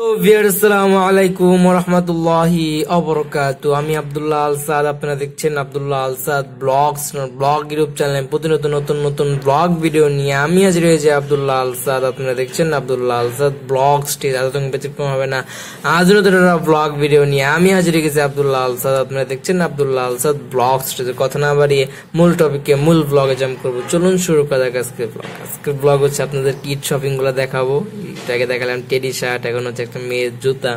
আলাইকুম আমি আবদুল্লাহ আপনারা দেখছেন আবদুল্লাহ ব্লগ চ্যানেল নতুন নতুন ব্লগ ভিডিও নিয়ে আমি আপনারা দেখছেন হবে না আজ নতুন ব্লগ ভিডিও নিয়ে আমি আপনারা দেখছেন কথা না মূল টপিকে মূল ব্লগে জাম করবো চলুন শুরু করা যাক ব্লগ হচ্ছে আপনাদের কিট গুলো দেখাবো দেখালাম টেডি শার্ট এখন হচ্ছে একটা মেয়ের জুতা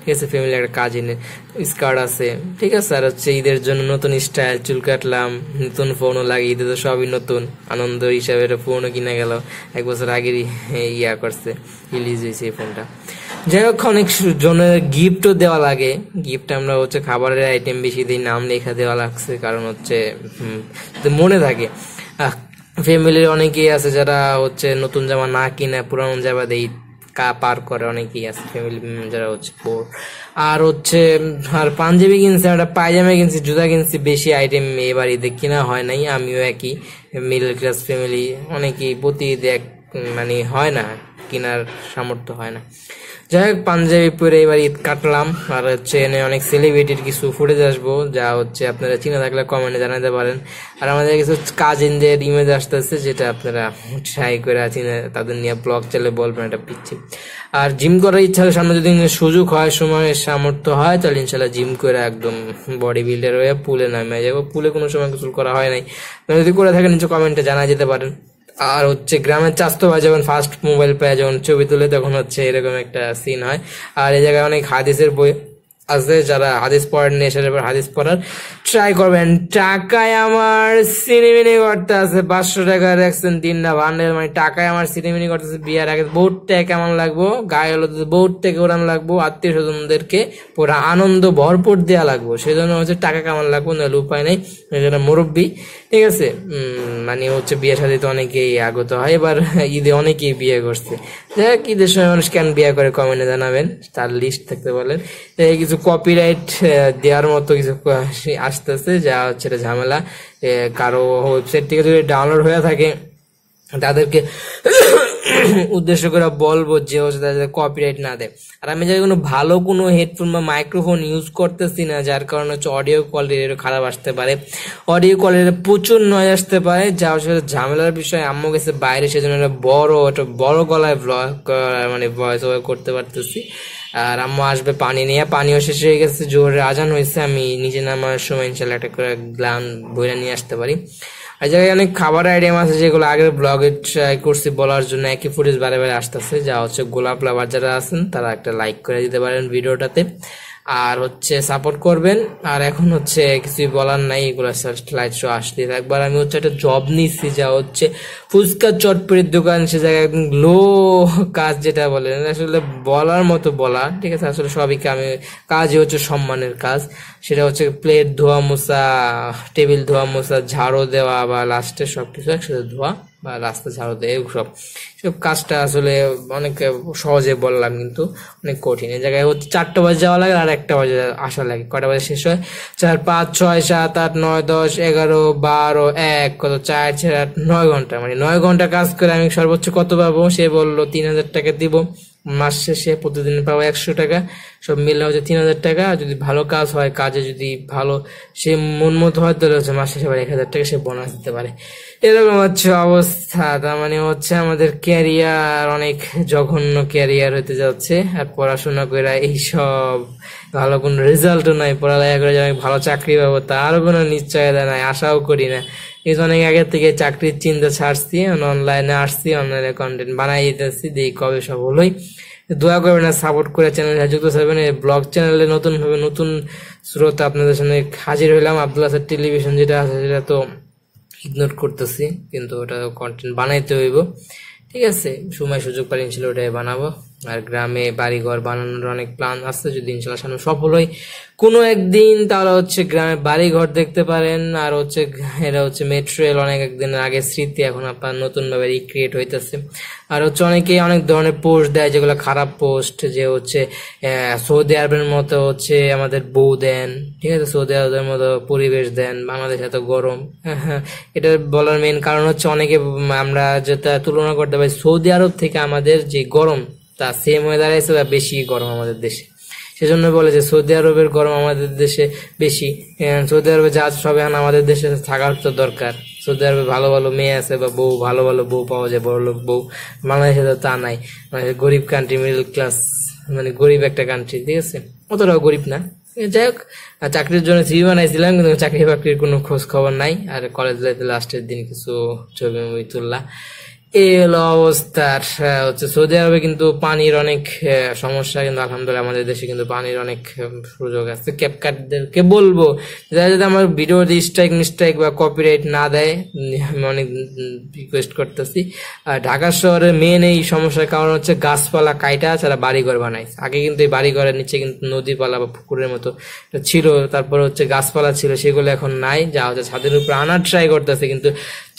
ঠিক আছে ফ্যামিলি একটা কাজিনের স্কার্ট আছে ঠিক আছে আর হচ্ছে ঈদের জন্য নতুন স্টাইল চুল কাটলাম নতুন ফোনও লাগে ঈদে তো সবই নতুন আনন্দ হিসাবে একটা ফোনও কিনে গেল এক বছর আগেরই ইয়া করছে রিলিজ হয়েছে এই ফোনটা যাই হোক অনেক জনের গিফটও দেওয়া লাগে গিফট আমরা হচ্ছে খাবারের আইটেম বেশি দিই নাম লেখা দেওয়া লাগছে কারণ হচ্ছে মনে থাকে ফ্যামিলির অনেকেই আছে যারা হচ্ছে নতুন জামা না কিনে পুরানো জামা দেয় কা পার করে অনেকেই আছে ফ্যামিলি যারা হচ্ছে পোর আর হচ্ছে আর পাঞ্জাবি কিনছি একটা পায়জামা কিনছি জুতা কিনছি বেশি আইটেম এবার ঈদে কেনা হয় নাই আমিও একই মিডল ক্লাস ফ্যামিলি অনেকেই প্রতি ঈদে এক মানে হয় না কেনার সামর্থ্য হয় না যাই হোক পাঞ্জাবি পরে এবার ঈদ কাটলাম আর হচ্ছে এনে অনেক সেলিব্রিটির কিছু ফুটেজ আসবো যা হচ্ছে আপনারা চিনে থাকলে কমেন্টে জানাতে পারেন আর আমাদের কিছু কাজিনদের ইমেজ আসতেছে যেটা আপনারা ট্রাই করে চিনে তাদের নিয়ে ব্লগ চলে বলবেন এটা পিচ্ছি আর জিম করার ইচ্ছা হলে সামনে যদি সুযোগ হয় সময় সামর্থ্য হয় তাহলে ইনশাল্লাহ জিম করে একদম বডি বিল্ডার হয়ে পুলে নামে যাবো পুলে কোনো সময় কিছু করা হয় নাই যদি করে থাকেন নিচে কমেন্টে জানা যেতে পারেন আর হচ্ছে গ্রামের তো হয় যখন ফার্স্ট মোবাইল পায় যখন ছবি তুলে তখন হচ্ছে এরকম একটা সিন হয় আর এই জায়গায় অনেক হাদিসের বই আছে যারা হাদিস পড়ার নিয়ে এবার হাদিস পড়ার ট্রাই করবেন টাকায় আমার সিনেমিনি করতে আছে পাঁচশো টাকা রাখছেন তিন না ভান্ডে মানে টাকায় আমার সিনেমিনি করতে আছে বিয়ার আগে বোর্ড ট্যাগ কেমন লাগবো গায়ে হলো বোর্ড ট্যাগ ওরান লাগবো আত্মীয় স্বজনদেরকে পুরা আনন্দ ভরপুর দেওয়া লাগবো সেজন্য হচ্ছে টাকা কেমন লাগবো নাহলে উপায় নেই যেটা মুরব্বী ঠিক আছে মানে হচ্ছে বিয়ে সাথে তো অনেকেই আগত হয় এবার ঈদে অনেকেই বিয়ে করছে দেখ ঈদের সময় মানুষ কেন বিয়ে করে কমেন্টে জানাবেন তার লিস্ট থাকতে বলেন কিছু কপিরাইট দেওয়ার মতো কিছু আস আসতেছে যা হচ্ছে এটা ঝামেলা কারো ওয়েবসাইট থেকে যদি ডাউনলোড হয়ে থাকে তাদেরকে উদ্দেশ্য করে বলবো যে হচ্ছে তাদের কপিরাইট না দেয় আর আমি যদি কোনো ভালো কোনো হেডফোন বা মাইক্রোফোন ইউজ করতেছি না যার কারণে হচ্ছে অডিও কোয়ালিটি খারাপ আসতে পারে অডিও কোয়ালিটি প্রচুর নয় আসতে পারে যা হচ্ছে ঝামেলার বিষয় আম্মু গেছে বাইরে সেজন্য একটা বড় একটা বড় গলায় ব্লগ মানে ভয়েস ওয়ে করতে পারতেছি আর আম্মু আসবে পানি নিয়ে পানিও শেষ হয়ে গেছে জোরে আজান হয়েছে আমি নিজে নামার সময় ইনশাল্লাহ একটা করে গ্লান বইরা নিয়ে আসতে পারি আর জায়গায় অনেক খাবার আইটেম আছে যেগুলো আগের ব্লগে ট্রাই করছি বলার জন্য একই ফুটেজ বারে বারে আসতেছে যা হচ্ছে গোলাপ লাভার যারা আছেন তারা একটা লাইক করে দিতে পারেন ভিডিওটাতে আর হচ্ছে সাপোর্ট করবেন আর এখন হচ্ছে কিছুই বলার নাই এগুলো স্লাইড শো আসতে একবার আমি হচ্ছে একটা জব নিচ্ছি যা হচ্ছে ফুচকা চটপড়ির দোকান সে জায়গায় একদম লো কাজ যেটা বলে আসলে বলার মতো বলা ঠিক আছে আসলে সবই আমি কাজই হচ্ছে সম্মানের কাজ সেটা হচ্ছে প্লেট ধোয়া মোছা টেবিল ধোয়া মোছা ঝাড়ও দেওয়া বা লাস্টে সব কিছু একসাথে ধোয়া বা রাস্তা ছাড়ো দেয় সব সব কাজটা আসলে অনেক সহজে বললাম কিন্তু অনেক কঠিন এই জায়গায় হচ্ছে চারটা বাজে যাওয়া লাগে আর একটা বাজে আসা লাগে কটা বাজে শেষ হয় চার পাঁচ ছয় সাত আট নয় দশ এগারো বারো এক কত চার ছয় আট নয় ঘন্টা মানে নয় ঘন্টা কাজ করে আমি সর্বোচ্চ কত পাবো সে বললো তিন হাজার টাকা দিব মাস শেষে প্রতিদিন পাওয়া একশো টাকা সব মিলে হচ্ছে তিন হাজার টাকা যদি ভালো কাজ হয় কাজে যদি ভালো সে মন মতো হয় তাহলে হচ্ছে মাস শেষে এক হাজার টাকা সে বোনাস দিতে পারে এরকম হচ্ছে অবস্থা তার মানে হচ্ছে আমাদের ক্যারিয়ার অনেক জঘন্য ক্যারিয়ার হতে যাচ্ছে আর পড়াশোনা করে এইসব ভালো কোনো রেজাল্টও নাই পড়ালেখা করে যে অনেক ভালো চাকরি পাবো তারও কোনো নিশ্চয়তা নাই আশাও করি না এই অনেক আগের থেকে চাকরির চিন্তা ছাড়ছি অনলাইনে আসছি অনলাইনে কন্টেন্ট বানাই দিতেছি দেখি কবে সফল হই দোয়া করবেন আর সাপোর্ট করে চ্যানেল যুক্ত থাকবেন এই ব্লগ চ্যানেলে নতুনভাবে নতুন স্রোত আপনাদের সামনে হাজির হইলাম আব্দুল আসাদ টেলিভিশন যেটা আছে সেটা তো ইগনোর করতেছি কিন্তু ওটা কন্টেন্ট বানাইতে হইব ঠিক আছে সময় সুযোগ পাই ছিল ওটাই বানাবো আর গ্রামে বাড়িঘর বানানোর অনেক প্ল্যান আছে যদি ইনশাল্লাহ সামনে সফল হয় কোনো একদিন তারা হচ্ছে গ্রামে বাড়িঘর দেখতে পারেন আর হচ্ছে এরা হচ্ছে মেট্রোয়েল অনেক একদিন আগে স্মৃতি এখন আপনার নতুনভাবে রিক্রিয়েট হইতেছে আর হচ্ছে অনেকেই অনেক ধরনের পোস্ট দেয় যেগুলো খারাপ পোস্ট যে হচ্ছে সৌদি আরবের মতো হচ্ছে আমাদের বউ দেন ঠিক আছে সৌদি আরবের মতো পরিবেশ দেন বাংলাদেশ এত গরম হ্যাঁ, হ্যাঁ। এটা বলার মেন কারণ হচ্ছে অনেকে আমরা যেটা তুলনা করতে পারি সৌদি আরব থেকে আমাদের যে গরম তা সেম হয়ে দাঁড়াইছে বা বেশি গরম আমাদের দেশে সেজন্য বলে যে সৌদি আরবের গরম আমাদের দেশে বেশি সৌদি আরবে যা সবে আমাদের দেশে থাকার তো দরকার সৌদি আরবে ভালো ভালো মেয়ে আছে বা বউ ভালো ভালো বউ পাওয়া যায় বড় লোক বউ বাংলাদেশে তো তা নাই মানে গরিব কান্ট্রি মিডল ক্লাস মানে গরিব একটা কান্ট্রি ঠিক আছে অতটাও গরিব না যাই হোক চাকরির জন্য সিভি বানাইছিলাম কিন্তু চাকরি বাকরির কোনো খোঁজ খবর নাই আর কলেজ লাইফে লাস্টের দিন কিছু ছবি মুভি তুললাম এল অবস্থার আচ্ছা, হচ্ছে সৌদি আরবে কিন্তু পানির অনেক সমস্যা কিন্তু আলহামদুলিল্লাহ আমাদের দেশে কিন্তু পানির অনেক সুযোগ আছে ক্যাপকাটদেরকে বলবো যারা যদি আমার যদি স্ট্রাইক মিস্ট্রাইক বা কপিরাইট না দেয় আমি অনেক রিকোয়েস্ট করতেছি আর ঢাকা শহরে মেন এই সমস্যার কারণ হচ্ছে গাছপালা কাইটা ছাড়া বাড়িঘর বানায় আগে কিন্তু এই বাড়িঘরের নিচে কিন্তু নদীপালা বা পুকুরের মতো ছিল তারপরে হচ্ছে গাছপালা ছিল সেগুলো এখন নাই যা হচ্ছে ছাদের উপরে আনার ট্রাই করতেছে কিন্তু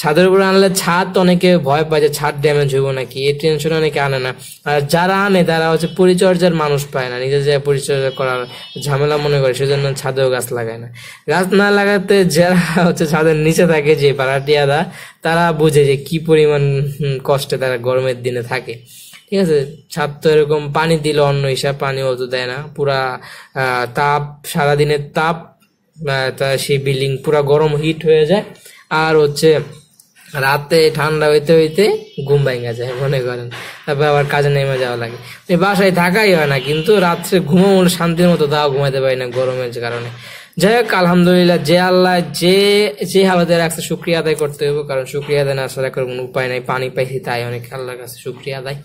ছাদের উপরে আনলে ছাদ অনেকে ভয় পায় যে ছাদ ড্যামেজ হইব নাকি এই টেনশন অনেকে আনে না আর যারা আনে তারা হচ্ছে পরিচর্যার মানুষ পায় না নিজের যে পরিচর্যা করার ঝামেলা মনে করে সেজন্য ছাদেও গাছ লাগায় না গাছ না লাগাতে যারা হচ্ছে ছাদের নিচে থাকে যে পাড়াটিয়ারা তারা বুঝে যে কি পরিমাণ কষ্টে তারা গরমের দিনে থাকে ঠিক আছে ছাদ তো এরকম পানি দিলে অন্য হিসাব পানি অত দেয় না পুরা তাপ সারাদিনের তাপ সেই বিল্ডিং পুরা গরম হিট হয়ে যায় আর হচ্ছে রাতে ঠান্ডা হইতে হইতে ঘুম ভাঙা যায় মনে করেন তারপর আবার কাজে নেমে যাওয়া লাগে বাসায় থাকাই হয় না কিন্তু রাত্রে ঘুমো শান্তির মতো তাও ঘুমাইতে পারি না গরমের কারণে যাই হোক আলহামদুলিল্লাহ যে আল্লাহ যে যে হালাতে রাখছে শুক্রিয়া আদায় করতে হবে কারণ শুক্রিয়া আদায় না ছাড়া কোনো উপায় নাই পানি পাইছি তাই অনেক আল্লাহর কাছে শুক্রিয়া আদায়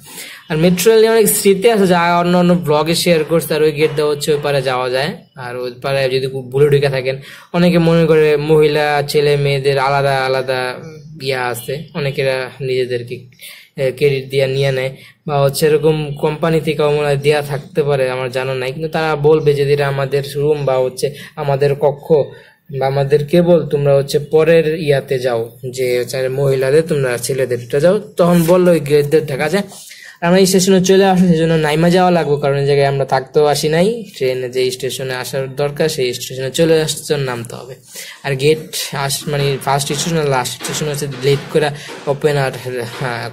আর মেট্রো রেল অনেক স্মৃতি আছে যা অন্য অন্য ব্লগে শেয়ার করছে আর ওই গেট দেওয়া হচ্ছে ওই পারে যাওয়া যায় আর ওই পারে যদি ভুলে ঢুকে থাকেন অনেকে মনে করে মহিলা ছেলে মেয়েদের আলাদা আলাদা ইয়া আছে অনেকেরা নিজেদেরকে ক্রেডিট দিয়ে নিয়ে নেয় বা হচ্ছে এরকম কোম্পানি থেকে মনে দেওয়া থাকতে পারে আমার জানা নাই কিন্তু তারা বলবে যে এটা আমাদের রুম বা হচ্ছে আমাদের কক্ষ বা আমাদের কেবল তোমরা হচ্ছে পরের ইয়াতে যাও যে মহিলাদের তোমরা ছেলেদেরটা যাও তখন বললো গ্রেডদের দেখা যায় আমরা স্টেশনে চলে আসো সেই জন্য নাইমা যাওয়া লাগবে কারণ এই জায়গায় আমরা থাকতেও আসি নাই ট্রেনে যে স্টেশনে আসার দরকার সেই স্টেশনে চলে আসতে নামতে হবে আর গেট আস মানে ফার্স্ট স্টেশন লাস্ট স্টেশন হচ্ছে লেট করে ওপেন আর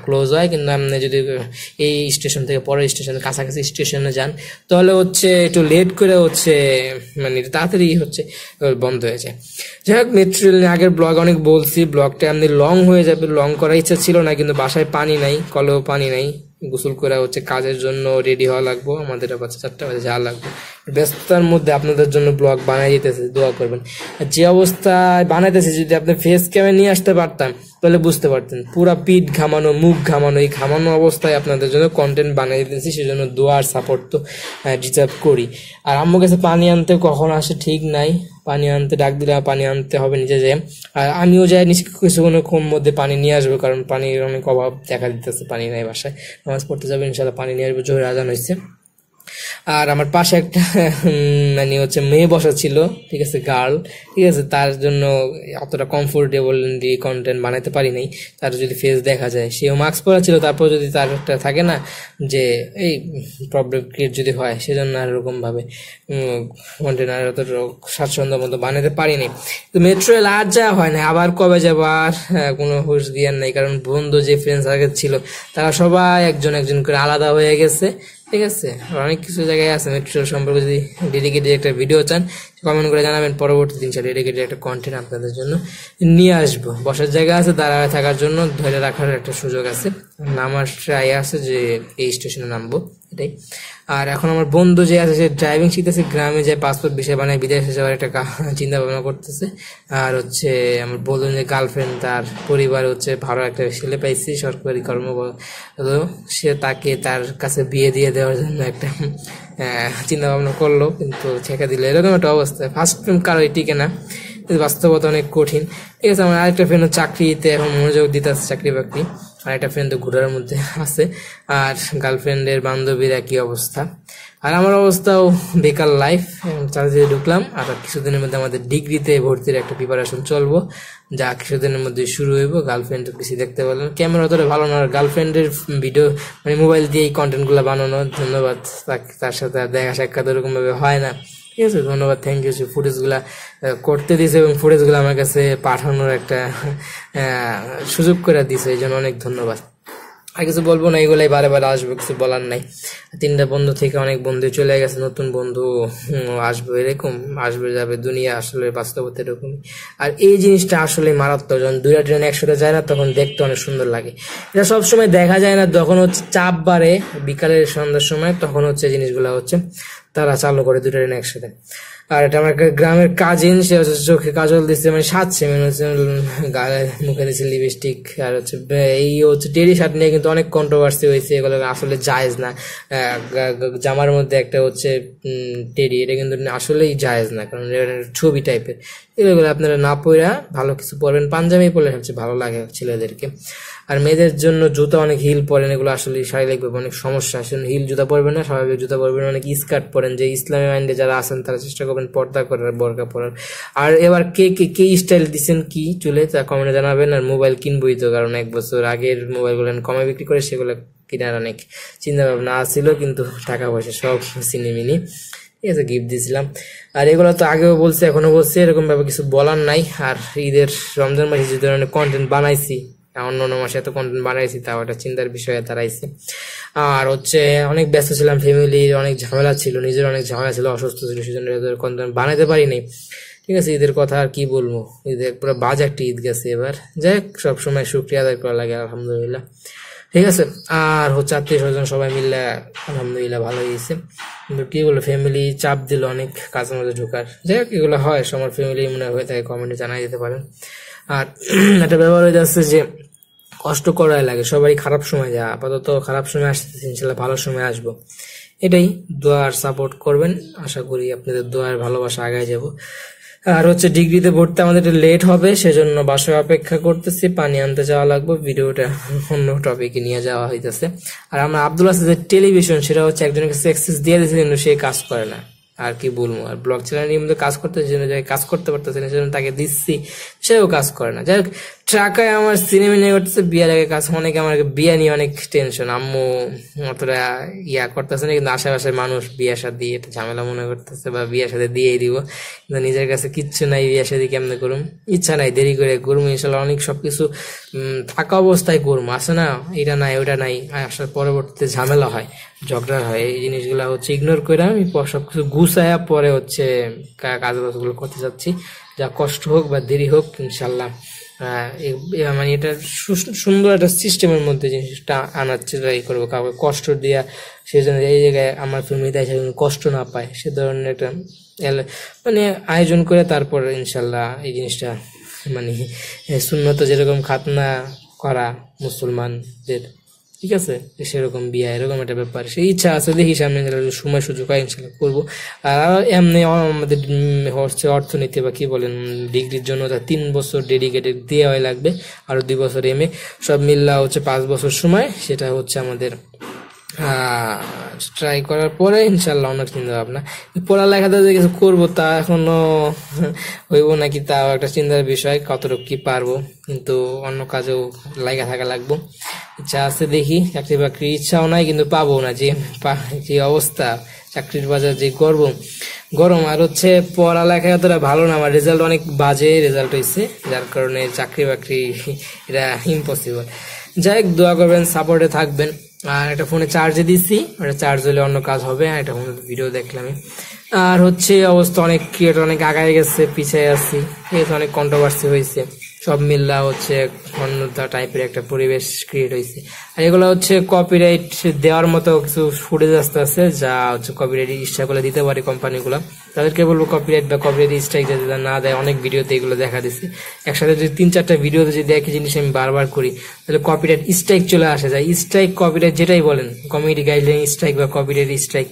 ক্লোজ হ্যাঁ, হয় কিন্তু আপনি যদি এই স্টেশন থেকে পরের স্টেশন কাছাকাছি স্টেশনে যান তাহলে হচ্ছে একটু লেট করে হচ্ছে মানে তাড়াতাড়ি হচ্ছে বন্ধ হয়ে যায় যাই হোক মেট্রো আগের ব্লগ অনেক বলছি ব্লগটা এমনি লং হয়ে যাবে লং করার ইচ্ছা ছিল না কিন্তু বাসায় পানি নাই কলেও পানি নাই গোসল করে হচ্ছে কাজের জন্য রেডি হওয়া লাগবো আমাদের আবার চারটা বাজে যাওয়া লাগবে ব্যস্ততার মধ্যে আপনাদের জন্য ব্লগ বানাই দিতেছে দোয়া করবেন যে অবস্থায় বানাইতেছে যদি আপনি ফেস ক্যামে নিয়ে আসতে পারতাম তাহলে বুঝতে পারতেন পুরা পিঠ ঘামানো মুখ ঘামানো এই ঘামানো অবস্থায় আপনাদের জন্য কন্টেন্ট বানিয়ে দিতেছি সেজন্য জন্য দোয়ার সাপোর্ট তো ডিজার্ভ করি আর আম্মু কাছে পানি আনতে কখন আসে ঠিক নাই পানি আনতে ডাক দিলে পানি আনতে হবে নিচে যেয়ে আর আমিও যাই নিচে কোনো কম মধ্যে পানি নিয়ে আসবো কারণ পানির অনেক অভাব দেখা দিতেছে পানি নেই বাসায় নামাজ পড়তে যাবে ইনশাল্লাহ পানি নিয়ে আসবো জোরে আজান হয়েছে আর আমার পাশে একটা মানে হচ্ছে মেয়ে বসা ছিল ঠিক আছে গার্ল ঠিক আছে তার জন্য অতটা কমফোর্টেবল কন্টেন্ট বানাতে পারি নাই তার যদি ফেস দেখা যায় সেও মাস্ক পরা ছিল তারপর যদি তার একটা থাকে না যে এই প্রবলেম ক্রিয়েট যদি হয় সেজন্য আর এরকমভাবে কন্টেন্ট আর অত স্বাচ্ছন্দ্য মতো বানাতে নাই তো মেট্রো এলে আর যাওয়া হয় না আবার কবে যাবো আর হ্যাঁ, কোনো হুশ দিয়ে নাই কারণ বন্ধু যে ফ্রেন্ড সার্কেল ছিল তারা সবাই একজন একজন করে আলাদা হয়ে গেছে ঠিক আছে অনেক কিছু জায়গায় আছে মেট্রো সম্পর্কে যদি ডেডিকেটেড একটা ভিডিও চান কমেন্ট করে জানাবেন পরবর্তী দিন সেটা ডেডিকেটেড একটা কন্টেন্ট আপনাদের জন্য নিয়ে আসবো বসার জায়গা আছে দাঁড়ায় থাকার জন্য ধরে রাখার একটা সুযোগ আছে নামার ট্রাই আছে যে এই স্টেশনে নামবো এটাই আর এখন আমার বন্ধু যে আছে সে ড্রাইভিং শিখতেছে গ্রামে যায় পাসপোর্ট বিষয় বানায় বিদেশে যাওয়ার একটা চিন্তা ভাবনা করতেছে আর হচ্ছে আমার বলুন যে গার্লফ্রেন্ড তার পরিবার হচ্ছে ভালো একটা ছেলে পাইছি সরকারি কর্ম সে তাকে তার কাছে বিয়ে দিয়ে দেওয়ার জন্য একটা চিন্তা ভাবনা করলো কিন্তু ছেঁকে দিল এরকম একটা অবস্থা ফার্স্ট টাইম কারো টিকে না বাস্তবতা অনেক কঠিন ঠিক আছে আমার আরেকটা ফ্রেন্ড চাকরিতে এখন মনোযোগ দিতে আছে চাকরি বাকরি আর একটা ফ্রেন্ড তো ঘোরার মধ্যে আছে আর গার্লফ্রেন্ডের বান্ধবীর একই অবস্থা আর আমার অবস্থাও বেকার লাইফ চার্জে ঢুকলাম আর কিছুদিনের মধ্যে আমাদের ডিগ্রিতে ভর্তির একটা প্রিপারেশন চলবো যা কিছুদিনের মধ্যে শুরু হইব গার্লফ্রেন্ড বেশি দেখতে পারলাম ক্যামেরা অতটা ভালো না আর গার্লফ্রেন্ডের ভিডিও মানে মোবাইল দিয়ে এই কন্টেন্টগুলো বানানো ধন্যবাদ তার সাথে দেখা সাক্ষাৎ ওরকমভাবে হয় না ঠিক আছে ধন্যবাদ থ্যাংক ইউ সে ফুটেজগুলো করতে দিছে এবং ফুটেজগুলো আমার কাছে পাঠানোর একটা সুযোগ করে দিছে এই জন্য অনেক ধন্যবাদ আর কিছু বলবো না এগুলাই বারে বারে আসবে কিছু বলার নাই তিনটা বন্ধু থেকে অনেক বন্ধু চলে গেছে নতুন বন্ধু আসবে এরকম আসবে যাবে দুনিয়া আসলে বাস্তবতা এরকম আর এই জিনিসটা আসলে মারাত্মক যখন দুইটা ট্রেন একসাথে যায় না তখন দেখতে অনেক সুন্দর লাগে এটা সবসময় দেখা যায় না যখন হচ্ছে চাপ বাড়ে বিকালের সন্ধ্যার সময় তখন হচ্ছে জিনিসগুলো হচ্ছে তারা চালু করে দুটো ট্রেন একসাথে আর এটা আমার গ্রামের কাজিন সে হচ্ছে চোখে কাজল দিচ্ছে মানে সাজছে মানে হচ্ছে গায়ে মুখে দিচ্ছে লিপস্টিক আর হচ্ছে এই হচ্ছে টেরি শার্ট নিয়ে কিন্তু অনেক কন্ট্রোভার্সি হয়েছে এগুলো আসলে জায়েজ না জামার মধ্যে একটা হচ্ছে টেরি এটা কিন্তু আসলেই জায়েজ না কারণ ছবি টাইপের এগুলো আপনারা না পড়া ভালো কিছু পরবেন পাঞ্জাবি পরলে হচ্ছে ভালো লাগে ছেলেদেরকে আর মেয়েদের জন্য জুতা অনেক হিল পরেন এগুলো আসলে শারীরিকভাবে অনেক সমস্যা আসেন হিল জুতা পরবেন না স্বাভাবিক জুতা পরবেন অনেক স্কার্ট পরেন যে ইসলামী মাইন্ডে যারা আছেন তারা চেষ্টা করবেন পর্দা করার বরকা পরার আর এবার কে কে কে স্টাইল দিচ্ছেন কি চলে তা কমেন্টে জানাবেন আর মোবাইল কিনবই তো কারণ এক বছর আগের মোবাইলগুলো কমে বিক্রি করে সেগুলো কেনার অনেক চিন্তা ভাবনা আসছিল কিন্তু টাকা পয়সা সব সিনেমিনি ঠিক আছে গিফট দিয়েছিলাম আর এগুলো তো আগেও বলছে এখনও বলছে এরকমভাবে কিছু বলার নাই আর ঈদের রমজান মাসে যে ধরনের কন্টেন্ট বানাইছি অন্য অন্য মাসে এত কন্টেন্ট বানাইছি তাও একটা চিন্তার বিষয়ে দাঁড়াইছে আর হচ্ছে অনেক ব্যস্ত ছিলাম ফ্যামিলির অনেক ঝামেলা ছিল নিজের অনেক ঝামেলা ছিল অসুস্থ ছিল সেজন্য কন্টেন্ট বানাইতে পারিনি ঠিক আছে ঈদের কথা আর কি বলবো ঈদের পুরো বাজে একটা ঈদ গেছে এবার যাই হোক সবসময় শুক্রিয়া আদায় করা লাগে আলহামদুলিল্লাহ ঠিক আছে আর হচ্ছে আত্মীয় স্বজন সবাই মিললে আলহামদুলিল্লাহ ভালো হয়েছে কিন্তু কি বলবো ফ্যামিলি চাপ দিল অনেক কাজের মধ্যে ঢুকার যাই হোক এগুলো হয় সবার ফ্যামিলি মনে হয়ে থাকে কমেন্টে জানাই যেতে পারেন আর একটা ব্যবহার হয়ে যাচ্ছে যে কষ্ট করাই লাগে সবারই খারাপ সময় যায় আপাতত খারাপ সময় আসতেছে ইনশাল্লাহ ভালো সময় আসবো এটাই দোয়ার সাপোর্ট করবেন আশা করি আপনাদের দোয়ার ভালোবাসা আগায় যাব আর হচ্ছে ডিগ্রিতে ভর্তি আমাদের লেট হবে সেজন্য বাসায় অপেক্ষা করতেছি পানি আনতে যাওয়া লাগবে ভিডিওটা অন্য টপিকে নিয়ে যাওয়া হইতেছে আর আমরা আব্দুল আসাদের টেলিভিশন সেটা হচ্ছে একজনের কাছে অ্যাক্সেস দিয়ে দিয়েছি কিন্তু সে কাজ করে না আর কি বলবো আর ব্লক চ্যানেল নিয়মিত কাজ করতে যাই কাজ করতে পারতেছে না সেজন্য তাকে দিচ্ছি সেও কাজ করে না যাই হোক টাকায় আমার সিনেমা নিয়ে করতেছে বিয়ার আগে কাজ অনেকে আমার বিয়া নিয়ে অনেক টেনশন আম্মু অতটা ইয়া করতেছে না কিন্তু আশেপাশের মানুষ বিয়া শাদি এটা ঝামেলা মনে করতেছে বা বিয়ার সাথে দিয়েই দিব কিন্তু নিজের কাছে কিচ্ছু নাই বিয়ার সাথে কেমনে করুম ইচ্ছা নাই দেরি করে করুম ইনশাল্লাহ অনেক সব কিছু থাকা অবস্থায় করুম আসে না এটা নাই ওটা নাই আসার পরবর্তীতে ঝামেলা হয় ঝগড়া হয় এই জিনিসগুলো হচ্ছে ইগনোর করে আমি সব কিছু গুছায়া পরে হচ্ছে কাজ বাজগুলো করতে চাচ্ছি যা কষ্ট হোক বা দেরি হোক ইনশাল্লাহ হ্যাঁ, মানে এটা সুন্দর একটা সিস্টেমের মধ্যে জিনিসটা আনার ট্রাই করবো কাউকে কষ্ট দেওয়া সেই জন্য এই জায়গায় আমার ফ্যামিলিতে এসে কষ্ট না পায় সে ধরনের একটা মানে আয়োজন করে তারপর ইনশাল্লাহ এই জিনিসটা মানে শূন্যত যেরকম খাতনা করা মুসলমানদের ঠিক আছে সেরকম বিয়া এরকম একটা ব্যাপার সেই ইচ্ছা আছে দেখি সামনে সময় সুযোগ হয় ইনশাল্লাহ করবো আর এমনি আমাদের হচ্ছে অর্থনীতি বা কি বলেন ডিগ্রির জন্য তিন বছর ডেডিকেটেড দেওয়াই লাগবে আরও দুই বছর এম সব মিললা হচ্ছে পাঁচ বছর সময় সেটা হচ্ছে আমাদের ট্রাই করার পরে ইনশাল্লাহ অনেক চিন্তা ভাবনা পড়ালেখাতে যে কিছু করবো তা এখনো হইব নাকি তাও একটা চিন্তার বিষয় কতটুকু কি পারবো কিন্তু অন্য কাজেও লাগা থাকা লাগবো ইচ্ছা আছে দেখি চাকরি বাকরি ইচ্ছাও নাই কিন্তু পাবো না যে যে অবস্থা চাকরির বাজার যে গরম গরম আর হচ্ছে পড়ালেখা অতটা ভালো না আমার রেজাল্ট অনেক বাজে রেজাল্ট হয়েছে যার কারণে চাকরি বাকরি এটা ইম্পসিবল যাই হোক দোয়া করবেন সাপোর্টে থাকবেন আর একটা ফোনে চার্জে দিচ্ছি এটা চার্জ হলে অন্য কাজ হবে আর একটা ভিডিও দেখলাম আর হচ্ছে অবস্থা অনেক ক্রিয়েটর অনেক আগায় গেছে পিছিয়ে আসছি এই অনেক কন্ট্রোভার্সি হয়েছে সব মিল্লা হচ্ছে অন্যতা টাইপের একটা পরিবেশ ক্রিয়েট হয়েছে আর এগুলো হচ্ছে কপিরাইট দেওয়ার মতো কিছু ফুটেজ আসতে আছে যা হচ্ছে কপিরাইট করে দিতে পারে কোম্পানিগুলো তাদেরকে বলবো কপিরাইট বা কপিরাইট স্ট্রাইক যদি না দেয় অনেক ভিডিওতে এগুলো দেখা দিচ্ছে একসাথে যদি তিন চারটা ভিডিওতে যদি একই জিনিস আমি বারবার করি তাহলে কপিরাইট স্ট্রাইক চলে আসে যায় স্ট্রাইক কপিরাইট যেটাই বলেন কমিউনিটি গাইডলাইন স্ট্রাইক বা কপিরাইট স্ট্রাইক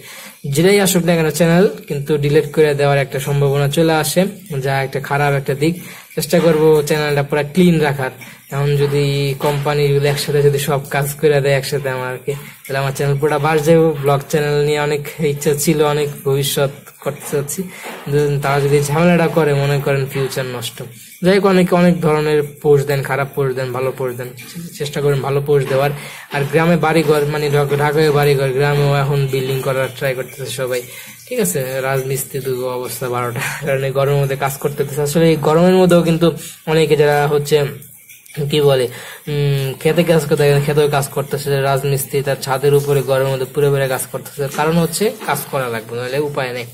যেটাই আসুক না কেন চ্যানেল কিন্তু ডিলিট করে দেওয়ার একটা সম্ভাবনা চলে আসে যা একটা খারাপ একটা দিক চেষ্টা করব চ্যানেলটা পুরো ক্লিন রাখার এখন যদি কোম্পানিগুলো একসাথে যদি সব কাজ করে দেয় একসাথে আমার কি তাহলে আমার চ্যানেল পুরো বাস যাবো ব্লগ চ্যানেল নিয়ে অনেক ইচ্ছা ছিল অনেক ভবিষ্যৎ করতে চাচ্ছি তারা যদি ঝামেলাটা করে মনে করেন ফিউচার নষ্ট যাই হোক অনেকে অনেক ধরনের পোস্ট দেন খারাপ পোষ দেন ভালো পোষ দেন চেষ্টা করেন ভালো পোষ দেওয়ার আর গ্রামে বাড়িঘর মানে ঢাকায় বাড়িঘর গ্রামেও এখন বিল্ডিং করার ট্রাই করতেছে সবাই ঠিক আছে রাজমিস্ত্রি দু অবস্থা বারোটা কারণ এই গরমের মধ্যে কাজ করতেছে আসলে এই গরমের মধ্যেও কিন্তু অনেকে যারা হচ্ছে কি বলে উম খেতে কাজ করতে খেতেও কাজ করতেছে রাজমিস্ত্রি তার ছাদের উপরে গরমের মধ্যে পুরো পুরে কাজ করতেছে কারণ হচ্ছে কাজ করা লাগবে নাহলে উপায় নেই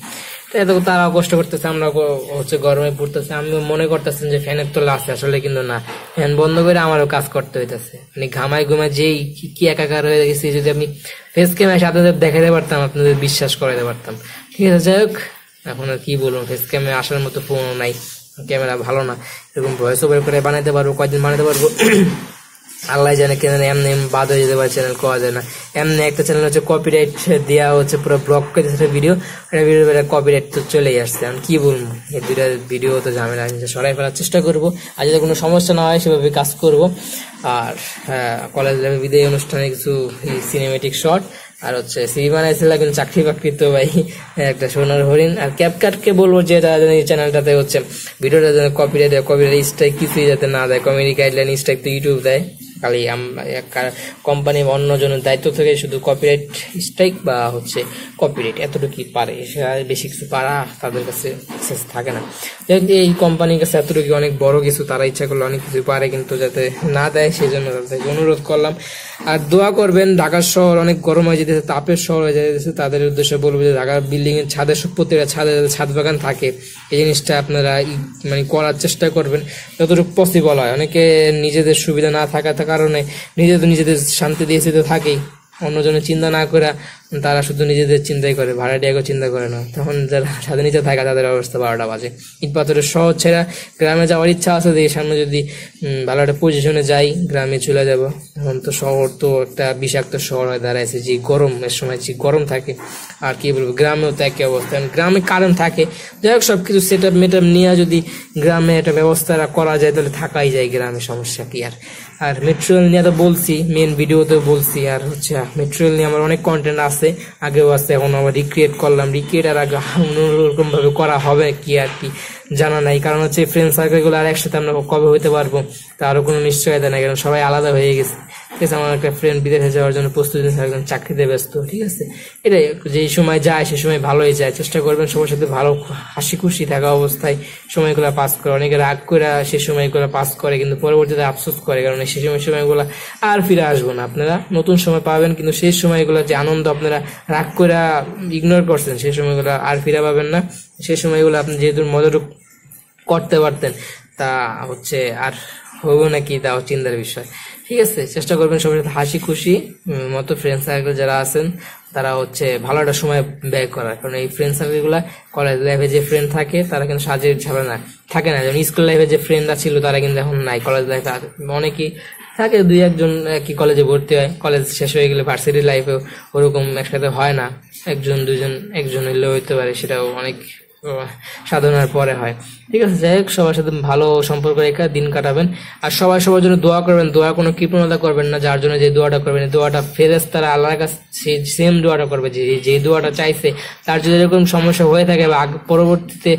এত তারা কষ্ট করতেছে আমরা হচ্ছে গরমে পড়তেছে আমি মনে করতেছেন যে ফ্যানের তোলা আছে আসলে কিন্তু না ফ্যান বন্ধ করে আমারও কাজ করতে হইতেছে মানে ঘামায় ঘুমায় যেই কি একাকার হয়ে গেছে যদি আমি ফেস ক্যামেরার সাথে দেখাতে পারতাম আপনাদের বিশ্বাস করাতে পারতাম ঠিক আছে যাই হোক এখন আর কি বলবো ফেস ক্যামেরা আসার মতো ফোন নাই ক্যামেরা ভালো না এরকম ভয়েস ওভার করে বানাইতে পারবো কয়েকদিন বানাইতে পারবো আল্লাহ জানে কেন এমনি বাদ হয়ে যেতে পারে চ্যানেল করা যায় না এমনি একটা চ্যানেল হচ্ছে কপিরাইট দেওয়া হচ্ছে পুরো ব্লক করে দিচ্ছে ভিডিও একটা ভিডিও কপিরাইট তো চলেই আসছে আমি কী বলবো এই দুটা ভিডিও তো ঝামেলা সরাই ফেলার চেষ্টা করব আর যদি কোনো সমস্যা না হয় সেভাবে কাজ করব আর হ্যাঁ কলেজ লাইফে বিদায় অনুষ্ঠানে কিছু সিনেমেটিক শট আর হচ্ছে সিভি বানাইছিল কিন্তু চাকরি বাকরি তো ভাই হ্যাঁ, একটা সোনার হরিণ আর ক্যাপকাটকে বলবো যে তারা যেন চ্যানেলটাতে হচ্ছে ভিডিওটা যেন কপিরাইট দেয় কপিরাইট স্ট্রাইক কিছুই যাতে না দেয় কমেডি গাইডলাইন স্ট্রাইক তো ইউটিউব দেয় খালি কোম্পানি অন্যজনের দায়িত্ব থেকে শুধু কপিরাইট স্ট্রাইক বা হচ্ছে কপিরাইট এতটুকুই পারে বেশি কিছু পারা তাদের কাছে অ্যাক্সেস থাকে না এই কোম্পানির কাছে এতটুকু অনেক বড় কিছু তারা ইচ্ছা করলে অনেক কিছু পারে কিন্তু যাতে না দেয় সেই জন্য তাদেরকে অনুরোধ করলাম আর দোয়া করবেন ঢাকার শহর অনেক গরম হয়ে যেতেছে তাপের শহর হয়ে যেতেছে তাদের উদ্দেশ্যে বলবো যে ঢাকার বিল্ডিংয়ের ছাদের প্রতিটা ছাদে ছাদ বাগান থাকে এই জিনিসটা আপনারা মানে করার চেষ্টা করবেন যতটুকু পসিবল হয় অনেকে নিজেদের সুবিধা না থাকা থাকা কারণে নিজেদের নিজেদের শান্তি দিয়ে তো থাকেই অন্যজনের চিন্তা না করে তারা শুধু নিজেদের চিন্তাই করে ডিয়াকে চিন্তা করে না তখন যারা সাথে নিচে থাকে তাদের অবস্থা বারোটা বাজে ইট পাথরের শহর ছেড়া গ্রামে যাওয়ার ইচ্ছা আছে দেখি সামনে যদি ভালো একটা পজিশনে যাই গ্রামে চলে যাব এখন তো শহর তো একটা বিষাক্ত শহর হয়ে দাঁড়াইছে যে গরমের সময় যে গরম থাকে আর কি বলবো গ্রামেও তো একই অবস্থা গ্রামে কারেন্ট থাকে যাই হোক সব কিছু সেট আপ মেট নিয়ে যদি গ্রামে একটা ব্যবস্থা করা যায় তাহলে থাকাই যায় গ্রামে সমস্যা কি আর আর মেটেরিয়াল নিয়ে তো বলছি মেন ভিডিওতে বলছি আর হচ্ছে মেটেরিয়াল নিয়ে আমার অনেক কন্টেন্ট আছে আগেও আছে এখন আমরা রিক্রিয়েট করলাম রিক্রিয়েট আর আগে ভাবে করা হবে কি আর কি জানা নাই কারণ হচ্ছে ফ্রেন্ড সার্কেলগুলো আর একসাথে আমরা কবে হইতে পারবো তার আরো কোনো নিশ্চয়তা নাই কারণ সবাই আলাদা হয়ে গেছে ঠিক আছে আমার একটা ফ্রেন্ড বিদেশে যাওয়ার জন্য প্রস্তুতি নিচ্ছে একজন চাকরিতে ব্যস্ত ঠিক আছে এটাই যেই সময় যায় সে সময় ভালোই যায় চেষ্টা করবেন সবার সাথে ভালো হাসি খুশি থাকা অবস্থায় সময়গুলো পাস করে অনেকে রাগ করে সে সময়গুলো পাস করে কিন্তু পরবর্তীতে আফসোস করে কারণ সেই সময় সময়গুলো আর ফিরে আসবো না আপনারা নতুন সময় পাবেন কিন্তু সেই সময়গুলো যে আনন্দ আপনারা রাগ করে ইগনোর করছেন সেই সময়গুলো আর ফিরে পাবেন না সেই সময়গুলো আপনি যেহেতু মজাটুক করতে পারতেন তা হচ্ছে আর হবো নাকি তাও চিন্তার বিষয় ঠিক আছে চেষ্টা করবেন সবার সাথে হাসি খুশি মতো ফ্রেন্ড সার্কেল যারা আছেন তারা হচ্ছে ভালো একটা সময় ব্যয় করার কারণ এই ফ্রেন্ড গুলা কলেজ লাইফে যে ফ্রেন্ড থাকে তারা কিন্তু সাজে ঝাবে না থাকে না যেমন স্কুল লাইফে যে ফ্রেন্ডরা ছিল তারা কিন্তু এখন নাই কলেজ লাইফে অনেকেই থাকে দুই একজন কি কলেজে ভর্তি হয় কলেজ শেষ হয়ে গেলে ভার্সিটি লাইফেও ওরকম একসাথে হয় না একজন দুজন একজন হইলে হইতে পারে সেটাও অনেক সাধনার পরে হয় ঠিক আছে যাই হোক সবার সাথে ভালো সম্পর্ক রেখে দিন কাটাবেন আর সবাই সবার জন্য দোয়া করবেন দোয়া কোনো কৃপণতা করবেন না যার জন্য যে দোয়াটা করবেন দোয়াটা ফেরেস তারা আল্লাহর কাছে সেম দোয়াটা করবে যে যে দোয়াটা চাইছে তার যদি এরকম সমস্যা হয়ে থাকে বা পরবর্তীতে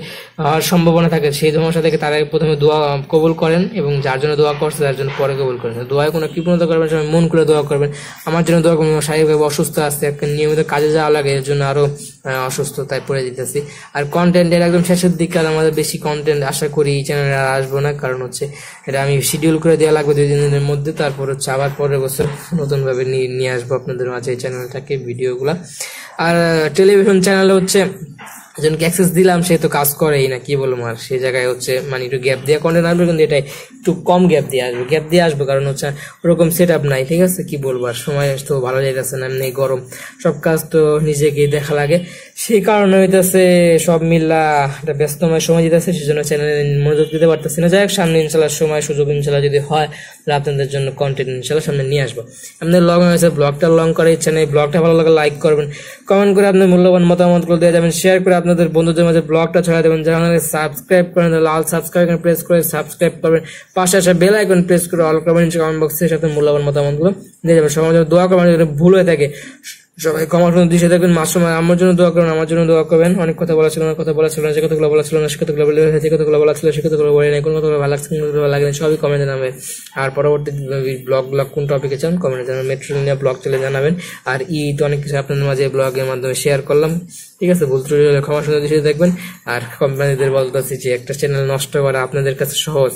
সম্ভাবনা থাকে সেই সমস্যা থেকে তারা প্রথমে দোয়া কবুল করেন এবং যার জন্য দোয়া করছে তার জন্য পরে কবুল করেন দোয়ায় কোনো কৃপণতা করবেন সবাই মন করে দোয়া করবেন আমার জন্য দোয়া করবেন শারীরিকভাবে অসুস্থ আছে নিয়মিত কাজে যাওয়া লাগে এর জন্য আরও অসুস্থতায় পড়ে দিতেছি আর কন্টেন্টের একদম শেষের দিকে আমাদের বেশি কন্টেন্ট আশা করি এই চ্যানেলে আর আসবো না কারণ হচ্ছে এটা আমি শিডিউল করে দেওয়া লাগবে দুই দিনের মধ্যে তারপর হচ্ছে আবার পরের বছর নতুনভাবে নিয়ে আসবো আপনাদের মাঝে এই চ্যানেলটাকে ভিডিওগুলো আর টেলিভিশন চ্যানেলে হচ্ছে জনকে অ্যাক্সেস দিলাম সে তো কাজ করেই না কি বলবো আর সেই জায়গায় হচ্ছে মানে একটু গ্যাপ দিয়ে কন্টেন্ট আসবে কিন্তু এটাই একটু কম গ্যাপ দিয়ে আসবে গ্যাপ দিয়ে আসবে কারণ হচ্ছে ওরকম সেট আপ নাই ঠিক আছে কি বলবো আর সময় তো ভালো যাইতেছে না এমনি গরম সব কাজ তো নিজেকেই দেখা লাগে সেই কারণে হইতেছে সব মিল্লা একটা ব্যস্তময় সময় দিতেছে সেই জন্য চ্যানেলে মনোযোগ দিতে পারতেছি না যাই হোক সামনে ইনশাল্লাহ সময় সুযোগ ইনশাল্লাহ যদি হয় তাহলে আপনাদের জন্য কন্টেন্ট ইনশাল্লাহ সামনে নিয়ে আসবো আপনাদের লং হয়েছে ব্লগটা লং করার ইচ্ছা নেই ব্লগটা ভালো লাগে লাইক করবেন কমেন্ট করে আপনার মূল্যবান মতামতগুলো দিয়ে যাবেন শেয়ার করে আপনার আপনাদের বন্ধুদের মাঝে ব্লগটা ছড়া দেবেন যারা সাবস্ক্রাইব করেন লাল সাবস্ক্রাইব প্রেস করে সাবস্ক্রাইব করবেন পাশে আসা বেল আইকন প্রেস করে অল করবেন কমেন্ট বক্সের সাথে মূল্যবান মতামতগুলো দিয়ে যাবেন সবার দোয়া করবেন ভুল হয়ে থাকে সবাই ক্ষমা করুন দিশে থাকবেন মাসুম আমার জন্য দোয়া করুন আমার জন্য দোয়া করবেন অনেক কথা বলা ছিল অনেক কথা বলা ছিল না সে কথাগুলো বলা ছিল না সে কথাগুলো বলে হয়েছে কথাগুলো বলা ছিল সে কথাগুলো বলে নাই কোনো কথা ভালো লাগছে কোনো কথাগুলো লাগে সবই কমেন্টে নামে আর পরবর্তী ব্লগ ব্লগ কোন টপিকে চান কমেন্টে জানাবেন মেট্রো নিয়ে ব্লগ চলে জানাবেন আর তো অনেক কিছু আপনাদের মাঝে ব্লগের মাধ্যমে শেয়ার করলাম ঠিক আছে ভুল ত্রুটি হলে ক্ষমা সুন্দর দেখবেন আর কোম্পানিদের বলতেছি যে একটা চ্যানেল নষ্ট করা আপনাদের কাছে সহজ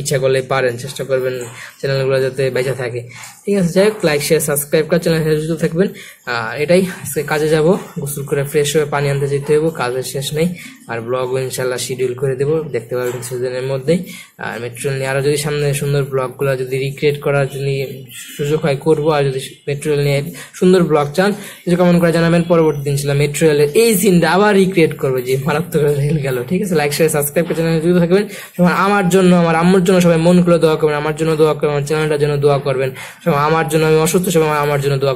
ইচ্ছা করলে পারেন চেষ্টা করবেন চ্যানেলগুলো যাতে বেঁচে থাকে ঠিক আছে যাই হোক লাইক শেয়ার সাবস্ক্রাইব করার চ্যানেল যুক্ত থাকবেন আর এটাই আজকে কাজে যাব গোসল করে ফ্রেশ হয়ে পানি আনতে যেতে হবো কাজের শেষ নেই আর ব্লগ ইনশাল্লাহ শিডিউল করে দেবো দেখতে পাবেন সেদিনের মধ্যেই আর মেট্রোল নিয়ে আরও যদি সামনে সুন্দর ব্লগগুলো যদি রিক্রিয়েট করার যদি সুযোগ হয় করবো আর যদি মেট্রোল নিয়ে সুন্দর ব্লগ চান কিছু কমেন্ট করে জানাবেন পরবর্তী দিন ছিল মেট্রোলের এই সিনটা আবার রিক্রিয়েট করবো যে মারাত্মক রেল গেল ঠিক আছে লাইক শেয়ার সাবস্ক্রাইব করে চ্যানেল যুক্ত থাকবেন আমার জন্য আমার আমার জন্য সবাই মন খুলে দোয়া করবেন আমার জন্য দোয়া করবেন আমার চ্যানেলটার জন্য দোয়া করবেন আমার জন্য আমি অসুস্থ সবাই আমার জন্য দোয়া